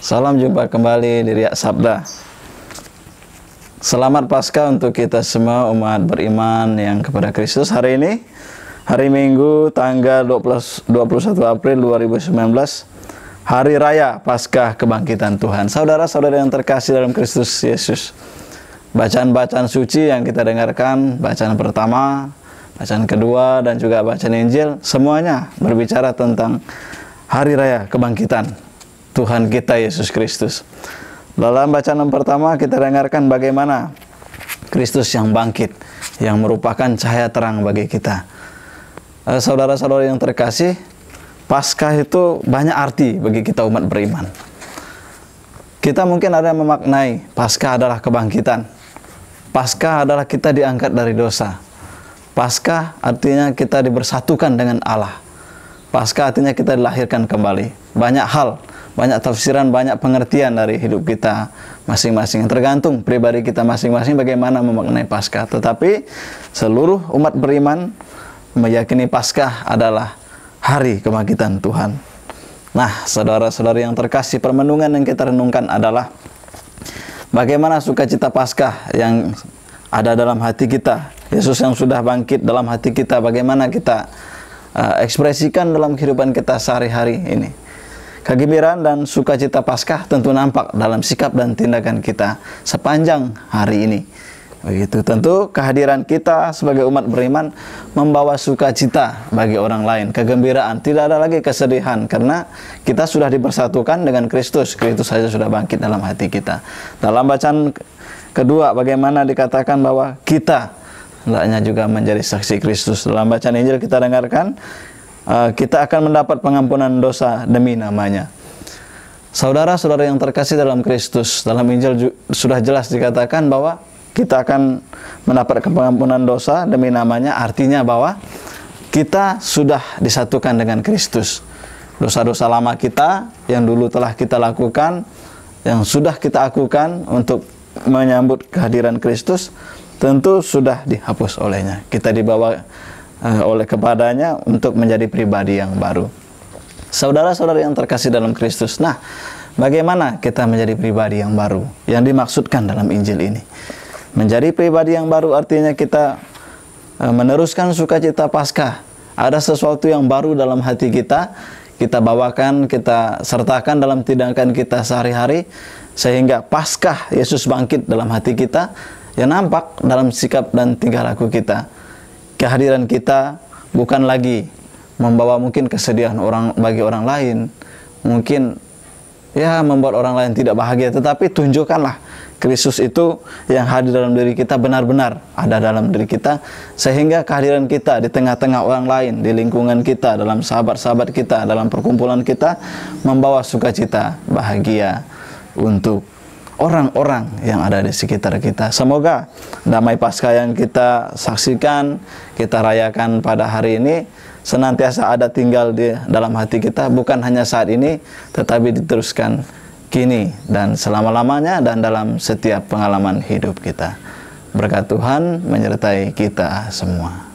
Salam jumpa kembali di Riak Sabda. Selamat Paskah untuk kita semua umat beriman yang kepada Kristus hari ini. Hari Minggu tanggal 20, 21 April 2019 Hari Raya Paskah Kebangkitan Tuhan. Saudara-saudara yang terkasih dalam Kristus Yesus. Bacaan-bacaan suci yang kita dengarkan, bacaan pertama, bacaan kedua dan juga bacaan Injil semuanya berbicara tentang hari raya kebangkitan Tuhan kita Yesus Kristus. Dalam bacaan pertama kita dengarkan bagaimana Kristus yang bangkit, yang merupakan cahaya terang bagi kita. Eh, saudara-saudara yang terkasih, Paskah itu banyak arti bagi kita umat beriman. Kita mungkin ada yang memaknai Paskah adalah kebangkitan. Paskah adalah kita diangkat dari dosa. Paskah artinya kita dibersatukan dengan Allah. Paskah artinya kita dilahirkan kembali. Banyak hal banyak tafsiran, banyak pengertian dari hidup kita masing-masing. Tergantung pribadi kita masing-masing bagaimana memaknai Paskah. Tetapi seluruh umat beriman meyakini Paskah adalah hari kebangkitan Tuhan. Nah, saudara saudara yang terkasih, permenungan yang kita renungkan adalah bagaimana sukacita Paskah yang ada dalam hati kita. Yesus yang sudah bangkit dalam hati kita, bagaimana kita uh, ekspresikan dalam kehidupan kita sehari-hari ini. Kegembiraan dan sukacita Paskah tentu nampak dalam sikap dan tindakan kita sepanjang hari ini. Begitu. Tentu kehadiran kita sebagai umat beriman membawa sukacita bagi orang lain, kegembiraan, tidak ada lagi kesedihan karena kita sudah dipersatukan dengan Kristus. Kristus saja sudah bangkit dalam hati kita. Dalam bacaan kedua bagaimana dikatakan bahwa kita hendaknya juga menjadi saksi Kristus. Dalam bacaan Injil kita dengarkan Eh, kita akan mendapat pengampunan dosa demi namanya. Saudara-saudara yang terkasih dalam Kristus, dalam Injil sudah jelas dikatakan bahwa kita akan mendapat pengampunan dosa demi namanya, artinya bahwa kita sudah disatukan dengan Kristus. Dosa-dosa lama kita yang dulu telah kita lakukan, yang sudah kita lakukan untuk menyambut kehadiran Kristus, tentu sudah dihapus olehnya. Kita dibawa Eh, oleh kepadanya untuk menjadi pribadi yang baru. Saudara-saudara yang terkasih dalam Kristus. Nah, bagaimana kita menjadi pribadi yang baru yang dimaksudkan dalam Injil ini? Menjadi pribadi yang baru artinya kita eh, meneruskan sukacita Paskah. Ada sesuatu yang baru dalam hati kita, kita bawakan, kita sertakan dalam tindakan kita sehari-hari sehingga Paskah Yesus bangkit dalam hati kita yang nampak dalam sikap dan tingkah laku kita kehadiran kita bukan lagi membawa mungkin kesedihan orang bagi orang lain, mungkin ya membuat orang lain tidak bahagia, tetapi tunjukkanlah Kristus itu yang hadir dalam diri kita benar-benar ada dalam diri kita sehingga kehadiran kita di tengah-tengah orang lain, di lingkungan kita, dalam sahabat-sahabat kita, dalam perkumpulan kita membawa sukacita, bahagia untuk orang-orang yang ada di sekitar kita. Semoga damai pasca yang kita saksikan, kita rayakan pada hari ini senantiasa ada tinggal di dalam hati kita bukan hanya saat ini tetapi diteruskan kini dan selama-lamanya dan dalam setiap pengalaman hidup kita. Berkat Tuhan menyertai kita semua.